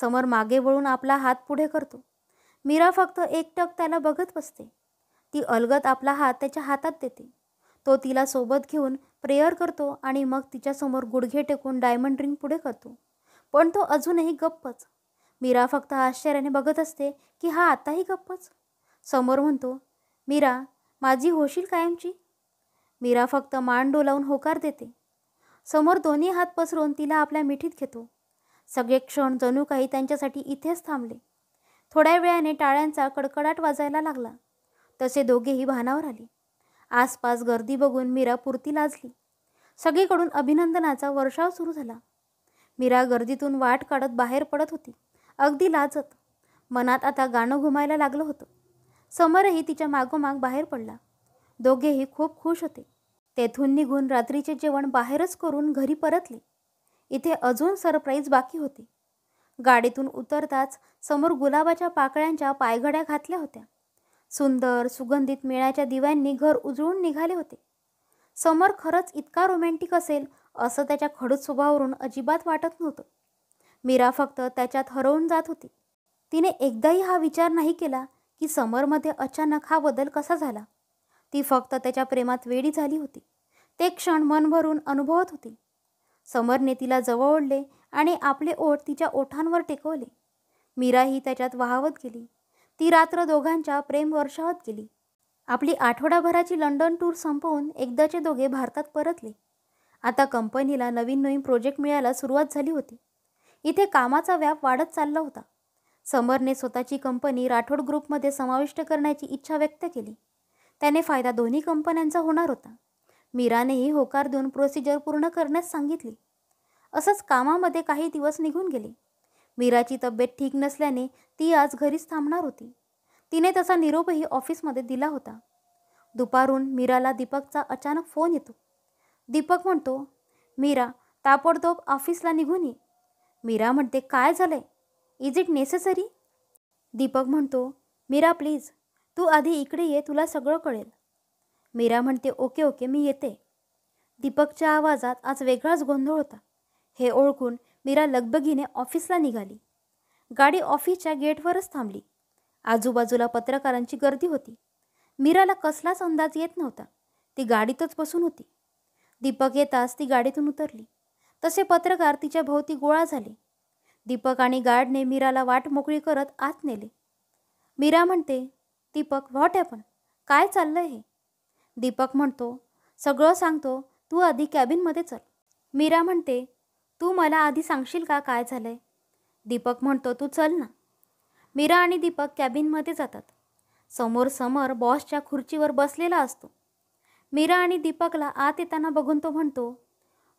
समर मागे वळून आपला हात पुढे करतो मीरा फक्त एकटक त्याला बघत बसते ती अलगत आपला हात त्याच्या हातात देते तो तिला सोबत घेऊन प्रेयर करतो आणि मग तिच्यासमोर गुडघे टेकून डायमंड रिंग पुढे करतो पण तो अजूनही गप्पच मीरा फक्त आश्चर्याने बघत असते की हा आताही गप्पच समोर म्हणतो मीरा माझी होशील कायमची मीरा फक्त मान डोलावून होकार देते समोर दोन्ही हात पसरून तिला आपल्या मिठीत घेतो सगळे क्षण जणू काही त्यांच्यासाठी इथेच थांबले थोड्या वेळाने टाळ्यांचा कडकडाट वाजायला लागला तसे दोघेही भानावर आले आसपास गर्दी बघून मीरा पुरती लाजली सगळीकडून अभिनंदनाचा वर्षाव सुरू झाला मीरा गर्दीतून वाट काढत बाहेर पडत होती अगदी लाजत मनात आता गाणं घुमायला लागलं होतं समरही तिच्या मागोमाग बाहेर पडला दोघेही खूप खुश होते तेथून निघून रात्रीचे जेवण बाहेरच करून घरी परतले इथे अजून सरप्राईज बाकी होती गाडीतून उतरताच समोर गुलाबाच्या पाकळ्यांच्या पायघड्या घातल्या होत्या सुंदर सुगंधित मेळ्याच्या दिव्यांनी घर उजळून निघाले होते समर खरंच इतका रोमॅन्टिक असेल असं त्याच्या खडूस स्वभावावरून अजिबात वाटत नव्हतं मीरा फक्त त्याच्यात हरवून जात होती तिने एकदाही हा विचार नाही केला की समरमध्ये अचानक हा बदल कसा झाला ती फक्त त्याच्या प्रेमात वेडी झाली होती ते क्षण मन भरून अनुभवत होती समरने तिला जवळ ओढले आणि आपले ओठ तिच्या ओठांवर टेकवले मीराही त्याच्यात वाहवत गेली ती रात्र दोघांच्या प्रेम वर्षावत गेली आपली आठवडाभराची लंडन टूर संपवून एकदाचे दोघे भारतात परतले आता कंपनीला नवीन नवीन प्रोजेक्ट मिळायला सुरुवात झाली होती इथे कामाचा व्याप वाढत चालला होता समरने स्वतःची कंपनी राठोड ग्रुपमध्ये समाविष्ट करण्याची इच्छा व्यक्त केली त्याने फायदा दोन्ही कंपन्यांचा होणार होता मीरानेही होकार देऊन प्रोसिजर पूर्ण करण्यास सांगितली असंच कामामध्ये काही दिवस निघून गेले मीराची तब्येत ठीक नसल्याने ती आज घरीच थांबणार होती तिने तसा निरोपही ऑफिसमध्ये दिला होता दुपारून मीराला दीपकचा अचानक फोन येतो दीपक म्हणतो मीरा तापडतोब ऑफिसला निघून ये मीरा म्हणते काय झालंय इज इट नेसेसरी दीपक म्हणतो मीरा प्लीज तू आधी इकडे ये तुला सगळं कळेल मीरा म्हणते ओके ओके मी येते दीपकच्या आवाजात आज वेगळाच गोंधळ होता हे ओळखून मीरा लगबगीने ऑफिसला निघाली गाडी ऑफिसच्या गेटवरच थांबली आजूबाजूला पत्रकारांची गर्दी होती मीराला कसलाच अंदाज येत नव्हता ती गाडीतच बसून होती दीपक येताच ती गाडीतून उतरली तसे पत्रकार तिच्या भोवती गोळा झाले दीपक आणि गार्डने मीराला वाट मोकळी करत आत नेले मीरा म्हणते दीपक व्हॉट हॅपन काय चाललं हे दीपक म्हणतो सगळं सांगतो तू आधी कॅबिनमध्ये चल मीरा म्हणते तू मला आधी सांगशील का काय झालं आहे दीपक म्हणतो तू चल ना मीरा आणि दीपक कॅबिनमध्ये जातात समोर समोर बॉसच्या खुर्चीवर बसलेला असतो मीरा आणि दीपकला आत येताना बघून तो म्हणतो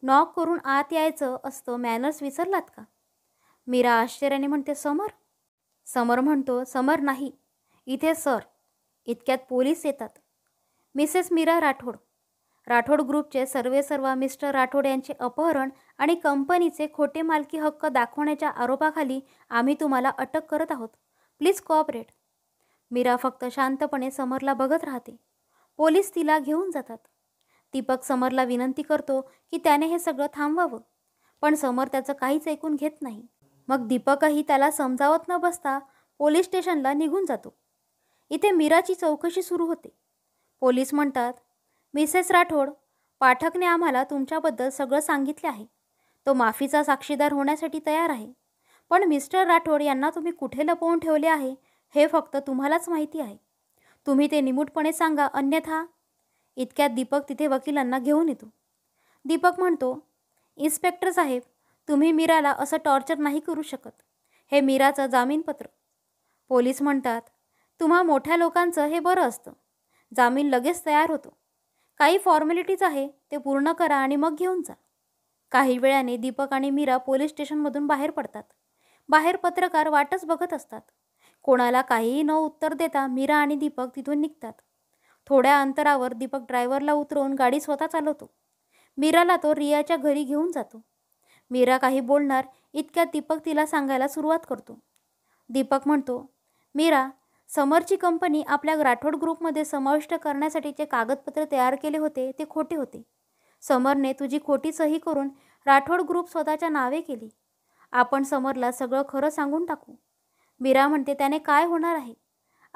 नॉक करून आत यायचं असतं मॅनर्स विसरलात का मीरा आश्चर्याने म्हणते समर समर म्हणतो समर नाही इथे सर इतक्यात पोलीस येतात मिसेस मीरा राठोड राठोड ग्रुपचे सर्वे सर्व मिस्टर राठोड यांचे अपहरण आणि कंपनीचे खोटे मालकी हक्क दाखवण्याच्या आरोपाखाली आम्ही तुम्हाला अटक करत आहोत प्लीज कोऑपरेट मीरा फक्त शांतपणे समरला बघत राहते पोलीस तिला घेऊन जातात दीपक समरला विनंती करतो की त्याने हे सगळं थांबवावं पण समर त्याचं काहीच ऐकून घेत नाही मग दीपकही त्याला समजावत न बसता पोलीस स्टेशनला निघून जातो इथे मीराची चौकशी सुरू होते पोलीस म्हणतात मिसेस राठोड पाठकने आम्हाला तुमच्याबद्दल सगळं सांगितले आहे तो माफीचा साक्षीदार होण्यासाठी तयार आहे पण मिस्टर राठोड यांना तुम्ही कुठे लपवून ठेवले आहे हे फक्त तुम्हालाच माहिती आहे तुम्ही ते निमूटपणे सांगा अन्यथा इतक्यात दीपक तिथे वकिलांना घेऊन येतो दीपक म्हणतो इन्स्पेक्टर साहेब तुम्ही मीराला असं टॉर्चर नाही करू शकत हे मीराचं जामीनपत्र पोलीस म्हणतात तुम्हा मोठ्या लोकांचं हे बरं असतं जामीन लगेच तयार होतो काही फॉर्मॅलिटीज आहे ते पूर्ण करा आणि मग घेऊन जा काही वेळाने दीपक आणि मीरा पोलीस स्टेशनमधून बाहेर पडतात बाहेर पत्रकार वाटच बघत असतात कोणाला काहीही न उत्तर देता मीरा आणि दीपक तिथून निघतात थोड्या अंतरावर दीपक ड्रायव्हरला उतरवून गाडी स्वतः चालवतो मीराला तो रियाच्या घरी घेऊन जातो मीरा काही बोलणार इतक्यात दीपक तिला सांगायला सुरुवात करतो दीपक म्हणतो मीरा समरची कंपनी आपल्या राठोड ग्रुपमध्ये समाविष्ट करण्यासाठी जे कागदपत्र तयार केले होते ते खोटे होते समरने तुझी खोटी सही करून राठोड ग्रुप स्वतःच्या नावे केली आपण समरला सगळं खरं सांगून टाकू मीरा म्हणते त्याने काय होणार आहे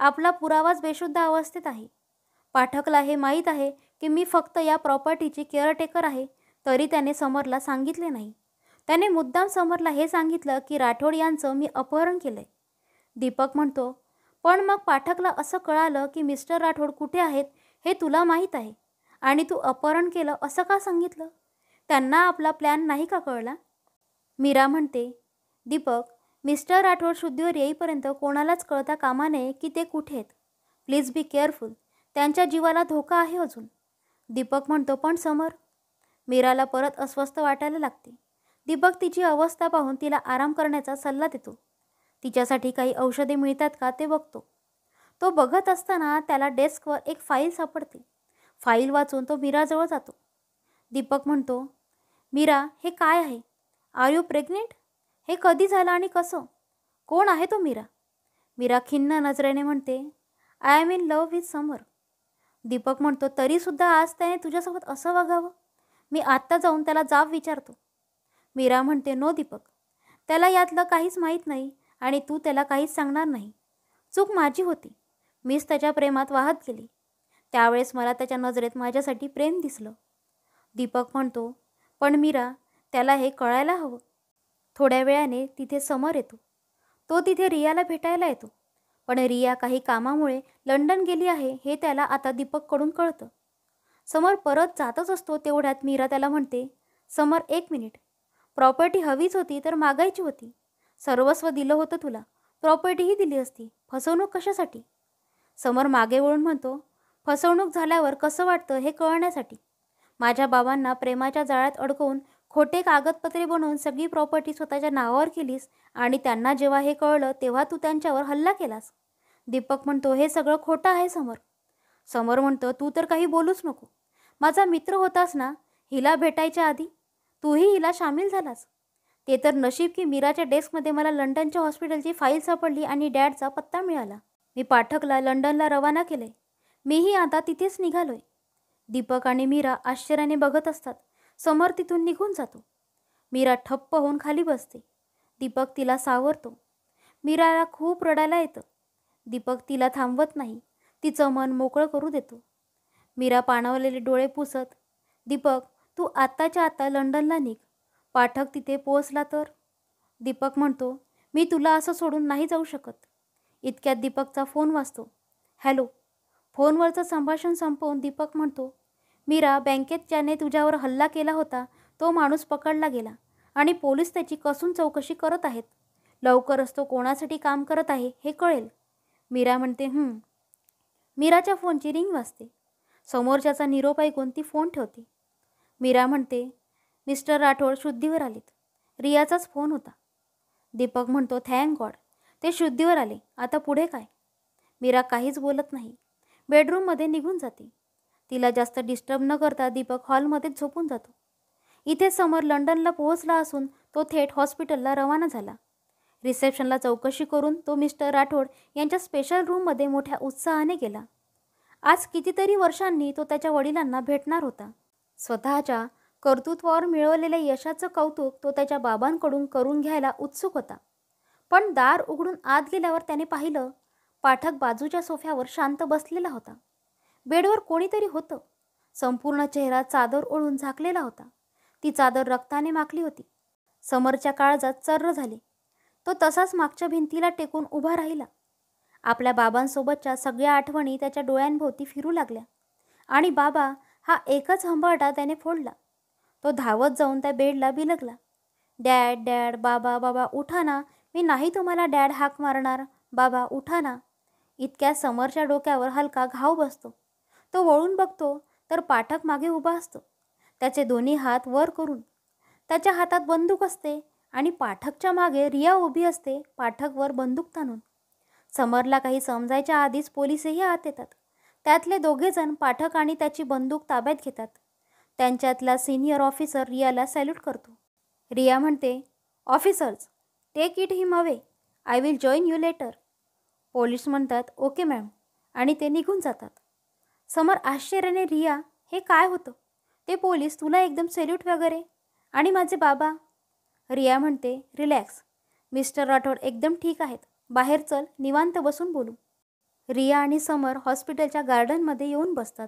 आपला पुरावाच बेशुद्ध अवस्थेत आहे पाठकला हे माहीत आहे की मी फक्त या प्रॉपर्टीची केअरटेकर आहे तरी त्याने समरला सांगितले नाही त्याने मुद्दाम समरला हे सांगितलं की राठोड यांचं मी अपहरण केलंय दीपक म्हणतो पण मग पाठकला असं कळालं की मिस्टर राठोड कुठे आहेत हे तुला माहीत आहे आणि तू अपहरण केलं असं का सांगितलं त्यांना आपला प्लॅन नाही का कळला मीरा म्हणते दीपक मिस्टर राठोड शुद्धीवर येईपर्यंत कोणालाच कळता कामा नये की ते कुठे आहेत प्लीज बी केअरफुल त्यांच्या जीवाला धोका आहे अजून दीपक म्हणतो पण समर मीराला परत अस्वस्थ वाटायला लागते दीपक तिची अवस्था पाहून तिला आराम करण्याचा सल्ला देतो तिच्यासाठी काही औषधे मिळतात का ते बघतो तो बघत असताना त्याला डेस्कवर एक फाईल सापडते फाईल वाचून तो मीराजवळ जातो दीपक म्हणतो मीरा हे काय आहे आर यू प्रेग्नेंट हे कधी झालं आणि कसं कोण आहे तो मीरा मीरा खिन्न नजरेने म्हणते I am in love with Samar Deepak म्हणतो तरीसुद्धा आज त्याने तुझ्यासोबत असं वागावं मी आत्ता जाऊन त्याला जाब विचारतो मीरा म्हणते नो दीपक त्याला यातलं काहीच माहीत नाही आणि तू त्याला काहीच सांगणार नाही चूक माझी होती मीच त्याच्या प्रेमात वाहत गेली त्यावेळेस मला त्याच्या नजरेत माझ्यासाठी प्रेम दिसलं दीपक म्हणतो पण मीरा त्याला हे कळायला हवं थोड्या वेळाने तिथे समर येतो तो तिथे रियाला भेटायला येतो पण रिया काही कामामुळे लंडन गेली आहे हे त्याला आता दीपककडून कळतं समर परत जातच असतो तेवढ्यात मीरा त्याला म्हणते समर एक मिनिट प्रॉपर्टी हवीच होती तर मागायची होती सर्वस्व दिलं होतं तुला प्रॉपर्टीही दिली असती फसवणूक कशासाठी समर मागे वळून म्हणतो फसवणूक झाल्यावर कसं वाटतं हे कळण्यासाठी माझ्या बाबांना प्रेमाच्या जाळ्यात अडकवून खोटे कागदपत्रे बनवून सगळी प्रॉपर्टी स्वतःच्या नावावर केलीस आणि त्यांना जेव्हा हे कळलं तेव्हा तू त्यांच्यावर हल्ला केलास दीपक म्हणतो हे सगळं खोटं आहे समोर समोर म्हणतो तू तर काही बोलूच नको माझा मित्र होतास ना हिला भेटायच्या आधी तूही हिला सामील झालास ते तर नशीब की मीराच्या डेस्कमध्ये मला लंडनच्या हॉस्पिटलची फाईल सापडली आणि डॅडचा पत्ता मिळाला मी पाठकला लंडनला रवाना केले मीही आता तिथेच निघालोय दीपक आणि मीरा आश्चर्याने बघत असतात समोर तिथून निघून जातो मीरा ठप्प होऊन खाली बसते दीपक तिला सावरतो मीराला खूप रडायला येतं दीपक तिला थांबवत नाही तिचं मन मोकळं करू देतो मीरा पाणावलेले डोळे पुसत दीपक तू आत्ताच्या आत्ता लंडनला निघ पाठक तिथे पोहोचला तर दीपक म्हणतो मी तुला असं सोडून नाही जाऊ शकत इतक्यात दीपकचा फोन वाचतो हॅलो फोनवरचं संभाषण संपवून दीपक म्हणतो मीरा बँकेत ज्याने तुझ्यावर हल्ला केला होता तो माणूस पकडला गेला आणि पोलीस त्याची कसून चौकशी करत आहेत लवकरच तो कोणासाठी काम करत आहे हे कळेल मीरा म्हणते मीराच्या फोनची रिंग वाजते समोरच्याचा निरोप ऐकून ती फोन ठेवते मीरा म्हणते मिस्टर राठोड शुद्धीवर आलेत रियाचाच फोन होता दीपक म्हणतो थँक गॉड ते शुद्धीवर आले आता पुढे काय मीरा काहीच बोलत नाही बेडरूममध्ये निघून जाते तिला जास्त डिस्टर्ब न करता दीपक हॉलमध्येच झोपून जातो इथे समोर लंडनला पोहोचला असून तो थेट हॉस्पिटलला रवाना झाला रिसेप्शनला चौकशी करून तो मिस्टर राठोड यांच्या स्पेशल रूममध्ये मोठ्या उत्साहाने गेला आज कितीतरी वर्षांनी तो त्याच्या वडिलांना भेटणार होता स्वतःच्या कर्तृत्वावर मिळवलेल्या यशाचं कौतुक तो त्याच्या बाबांकडून करून घ्यायला उत्सुक होता पण दार उघडून आत गेल्यावर त्याने पाहिलं पाठक बाजूच्या सोफ्यावर शांत बसलेला होता बेडवर कोणीतरी होतं संपूर्ण चेहरा चादर ओळून झाकलेला होता ती चादर रक्ताने माखली होती समरच्या काळजात चर्र झाले तो तसाच मागच्या भिंतीला टेकून उभा राहिला आपल्या बाबांसोबतच्या सगळ्या आठवणी त्याच्या डोळ्यांभोवती फिरू लागल्या आणि बाबा हा एकच हंबाटा त्याने फोडला तो धावत जाऊन त्या बेडला बिलकला डॅड डॅड बाबा बाबा उठा ना मी नाही तुम्हाला डॅड हाक मारणार बाबा उठा ना इतक्या समरच्या डोक्यावर हलका घाव बसतो तो वळून बघतो तर पाठक मागे उभा असतो त्याचे दोन्ही हात वर करून त्याच्या हातात बंदूक असते आणि पाठकच्या मागे रिया उभी असते पाठकवर बंदूक ताणून समरला काही समजायच्या आधीच पोलीसही आत येतात त्यातले दोघेजण पाठक आणि त्याची बंदूक ताब्यात घेतात त्यांच्यातला सिनियर ऑफिसर रियाला सॅल्यूट करतो रिया म्हणते officers take it him away I will join you later police म्हणतात ओके मॅम आणि ते निघून जातात समर आश्चर्याने रिया हे काय होतं ते पोलीस तुला एकदम सेल्यूट वगैरे आणि माझे बाबा रिया म्हणते रिलॅक्स मिस्टर राठोड एकदम ठीक आहेत बाहेर चल निवांत बसून बोलू रिया आणि समर हॉस्पिटलच्या गार्डनमध्ये येऊन बसतात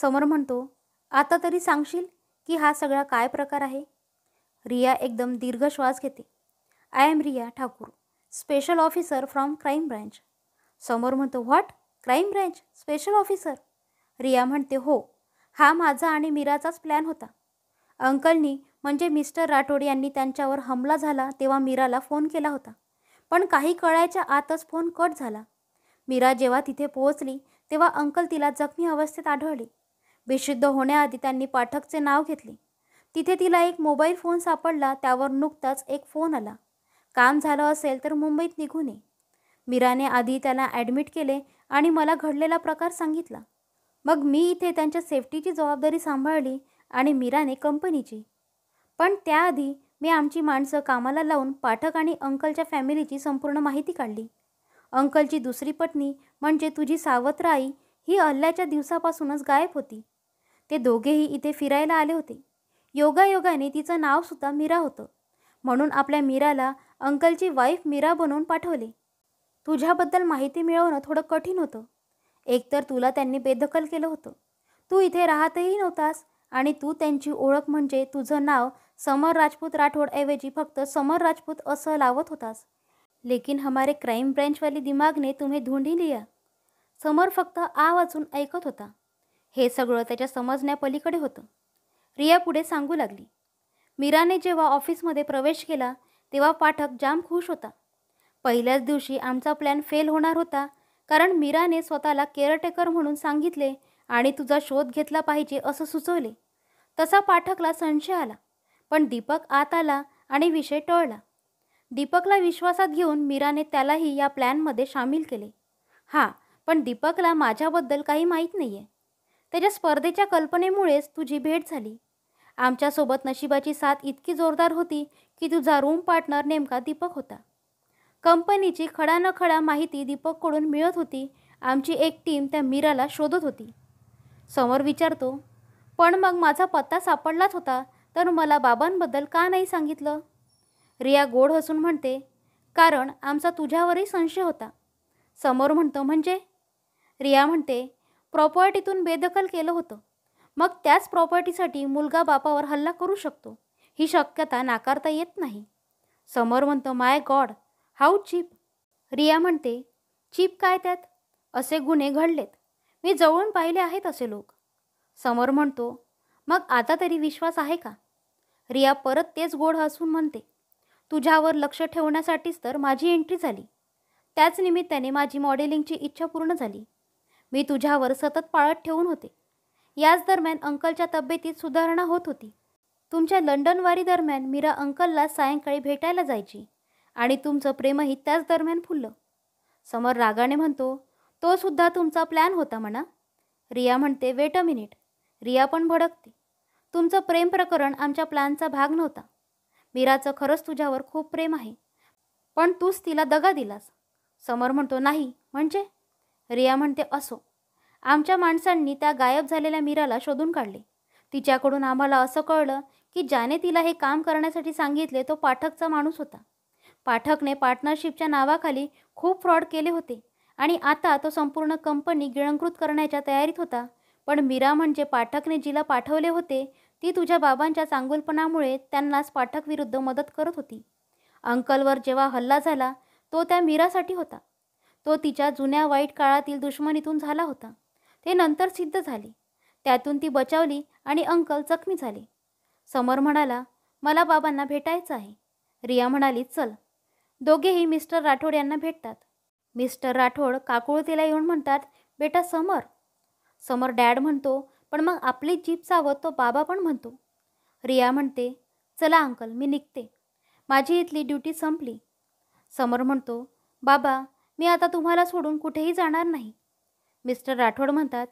समर म्हणतो आता तरी सांगशील की हा सगळा काय प्रकार आहे रिया एकदम दीर्घ श्वास घेते I am Riya Thakur special officer from crime branch समोर म्हणतो what crime branch special officer Riya म्हणते हो हा माझा आणि मीराचाच प्लॅन होता अंकलनी म्हणजे मिस्टर राठोड यांनी त्यांच्यावर हमला झाला तेव्हा मीराला फोन केला होता पण काही कळायच्या आतच फोन कट झाला मीरा जेव्हा तिथे पोहोचली तेव्हा अंकल तिला जखमी अवस्थेत आढळले बेशुद्ध होण्याआधी त्यांनी पाठकचे नाव घेतले तिथे तिला एक मोबाईल फोन सापडला त्यावर नुकताच एक फोन आला काम झालं असेल तर मुंबईत निघून ये मीराने आधी त्याला ॲडमिट केले आणि मला घडलेला प्रकार सांगितला मग मी इथे त्यांच्या सेफ्टीची जबाबदारी सांभाळली आणि मीराने कंपनीची पण त्याआधी मी आमची माणसं कामाला लावून पाठक आणि अंकलच्या फॅमिलीची संपूर्ण माहिती काढली अंकलची दुसरी पत्नी म्हणजे तुझी सावत्र आई ही हल्ल्याच्या दिवसापासूनच गायब होती ते दोघेही इथे फिरायला आले होते योगायोगाने तिचं नावसुद्धा मीरा होतं म्हणून आपल्या मीराला अंकलची वाईफ मीरा बनवून पाठवले तुझ्याबद्दल माहिती मिळवणं थोडं कठीण होतं एकतर तुला त्यांनी बेदखल केलं होतं तू इथे राहतही नव्हतास आणि तू त्यांची ओळख म्हणजे तुझं नाव समर राजपूत राठोडऐवजी फक्त समर राजपूत असं लावत होतास लेकिन हमारे क्राईम ब्रँचवाली दिमागने तुम्ही धुंडी लिया समर फक्त आ वाचून ऐकत होता हे सगळं त्याच्या समजण्यापलीकडे होतं रिया पुढे सांगू लागली मीराने जेव्हा ऑफिसमध्ये प्रवेश केला तेव्हा पाठक जाम खुश होता पहिल्याच दिवशी आमचा प्लॅन फेल होणार होता कारण मीराने स्वतःला केअरटेकर म्हणून सांगितले आणि तुझा शोध घेतला पाहिजे असं सुचवले तसा पाठकला संशय आला पण दीपक आत आला आणि विषय टळला दीपकला विश्वासात घेऊन मीराने त्यालाही या प्लॅनमध्ये सामील केले हां पण दीपकला माझ्याबद्दल काही माहीत नाही आहे त्याच्या स्पर्धेच्या कल्पनेमुळेच तुझी भेट झाली आमच्यासोबत नशिबाची साथ इतकी जोरदार होती की तुझा रूम पार्टनर नेमका दीपक होता कंपनीची खडा न खडा माहिती दीपककडून मिळत होती आमची एक टीम त्या मीराला शोधत होती समोर विचारतो पण मग माझा पत्ता सापडलाच होता तर मला बाबांबद्दल का नाही सांगितलं रिया गोड हसून म्हणते कारण आमचा तुझ्यावरही संशय होता समोर म्हणतो म्हणजे रिया म्हणते प्रॉपर्टीतून बेदखल केलं होतं मग त्याच प्रॉपर्टीसाठी मुलगा बापावर हल्ला करू शकतो ही शक्यता नाकारता येत नाही समर म्हणतो my god how cheap Riya म्हणते चीप काय त्यात असे गुन्हे घडलेत मी जवळून पाहिले आहेत असे लोक समर म्हणतो मग आता तरी विश्वास आहे का रिया परत तेच गोड हसून म्हणते तुझ्यावर लक्ष ठेवण्यासाठीच तर माझी एंट्री झाली त्याच निमित्ताने माझी मॉडेलिंगची इच्छा पूर्ण झाली मी तुझ्यावर सतत पाळत ठेवून होते याच दरम्यान अंकलच्या तब्येतीत सुधारणा होत होती तुमच्या वारी दरम्यान मीरा अंकलला सायंकाळी भेटायला जायची आणि तुमचं प्रेमही त्याच दरम्यान फुललं समर रागाने म्हणतो तो सुद्धा तुमचा प्लॅन होता म्हणा रिया म्हणते वेट अ मिनिट रिया पण भडकते तुमचं प्रेम प्रकरण आमच्या प्लॅनचा भाग नव्हता मीराचं खरंच तुझ्यावर खूप प्रेम आहे पण तूच तिला दगा दिलास समर म्हणतो नाही म्हणजे रिया म्हणते असो आमच्या माणसांनी त्या गायब झालेल्या मीराला शोधून काढले तिच्याकडून आम्हाला असं कळलं की ज्याने तिला हे काम करण्यासाठी सांगितले तो पाठकचा माणूस होता पाठकने पार्टनरशिपच्या नावाखाली खूप फ्रॉड केले होते आणि आता तो संपूर्ण कंपनी गिळंकृत करण्याच्या तयारीत होता पण मीरा म्हणजे पाठकने जिला पाठवले होते ती तुझ्या बाबांच्या चांगुलपणामुळे त्यांनाच पाठकविरुद्ध मदत करत होती अंकलवर जेव्हा हल्ला झाला तो त्या मीरासाठी होता तो तिच्या जुन्या वाईट काळातील दुश्मनीतून झाला होता ते नंतर सिद्ध झाले त्यातून ती बचावली आणि अंकल जखमी झाले समर म्हणाला मला बाबांना भेटायचं आहे रिया म्हणाली चल दोघेही मिस्टर राठोड यांना भेटतात मिस्टर राठोड काकुळतीला येऊन म्हणतात बेटा समर समर डॅड म्हणतो पण मग आपली जीप चावत तो बाबा पण म्हणतो रिया म्हणते चला अंकल मी निघते माझी इथली ड्युटी संपली समर म्हणतो बाबा मी आता तुम्हाला सोडून कुठेही जाणार नाही मिस्टर राठोड म्हणतात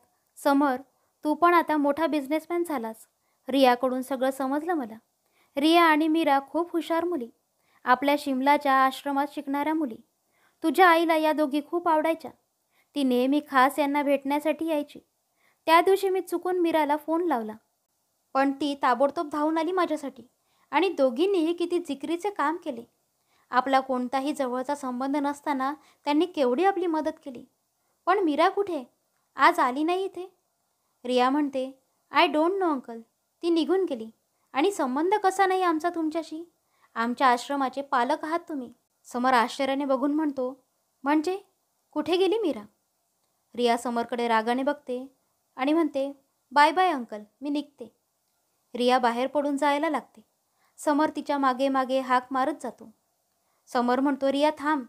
समर तू पण आता मोठा बिझनेसमॅन झालास रियाकडून सगळं समजलं मला रिया आणि मीरा खूप हुशार मुली आपल्या शिमलाच्या आश्रमात शिकणाऱ्या मुली तुझ्या आईला या दोघी खूप आवडायच्या ती नेहमी खास यांना भेटण्यासाठी यायची त्या दिवशी मी चुकून मीराला फोन लावला पण ती ताबडतोब धावून आली माझ्यासाठी आणि दोघींनीही किती जिकरीचे काम केले आपला कोणताही जवळचा संबंध नसताना त्यांनी केवढी आपली मदत केली पण मीरा कुठे आज आली नाही इथे रिया म्हणते आय डोंट नो अंकल ती निघून गेली आणि संबंध कसा नाही आमचा तुमच्याशी आमच्या आश्रमाचे पालक आहात तुम्ही समर आश्चर्याने बघून म्हणतो म्हणजे कुठे गेली मीरा रिया समरकडे रागाने बघते आणि म्हणते बाय बाय अंकल मी निघते रिया बाहेर पडून जायला लागते समर तिच्या मागे मागे हाक मारत जातो समर म्हणतो रिया थांब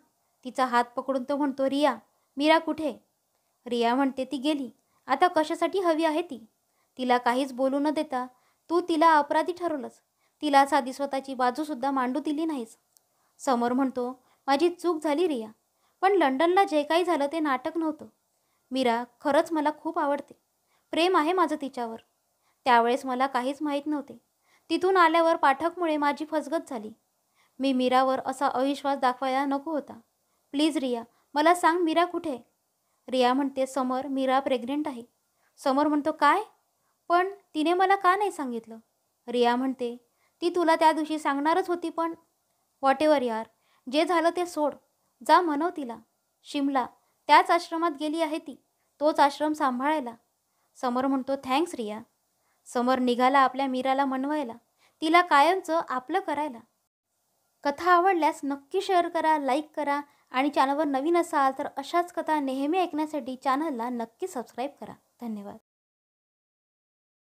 तिचा हात पकडून तो म्हणतो रिया मीरा कुठे रिया म्हणते ती गेली आता कशासाठी हवी आहे ती तिला काहीच बोलू न देता तू तिला अपराधी ठरवलंस तिला साधी स्वतःची बाजूसुद्धा मांडू दिली नाहीस समर म्हणतो माझी चूक झाली रिया पण लंडनला जे काही झालं ते नाटक नव्हतं मीरा खरंच मला खूप आवडते प्रेम आहे माझं तिच्यावर त्यावेळेस मला काहीच माहीत नव्हते तिथून आल्यावर पाठकमुळे माझी फसगत झाली मी मीरावर असा अविश्वास दाखवायला नको होता प्लीज रिया मला सांग मीरा कुठे रिया म्हणते समर मीरा प्रेग्नेंट आहे समर म्हणतो काय पण तिने मला का नाही सांगितलं रिया म्हणते ती तुला त्या दिवशी सांगणारच होती पण वॉट एवर यार जे झालं ते सोड जा म्हणव तिला शिमला त्याच आश्रमात गेली आहे ती तोच आश्रम सांभाळायला समर म्हणतो थँक्स रिया समर निघाला आपल्या मीराला मनवायला तिला कायमचं आपलं करायला कथा आवडल्यास नक्की शेअर करा लाईक करा आणि चॅनलवर नवीन असाल तर अशाच कथा नेहमी ऐकण्यासाठी चॅनलला नक्की सबस्क्राईब करा धन्यवाद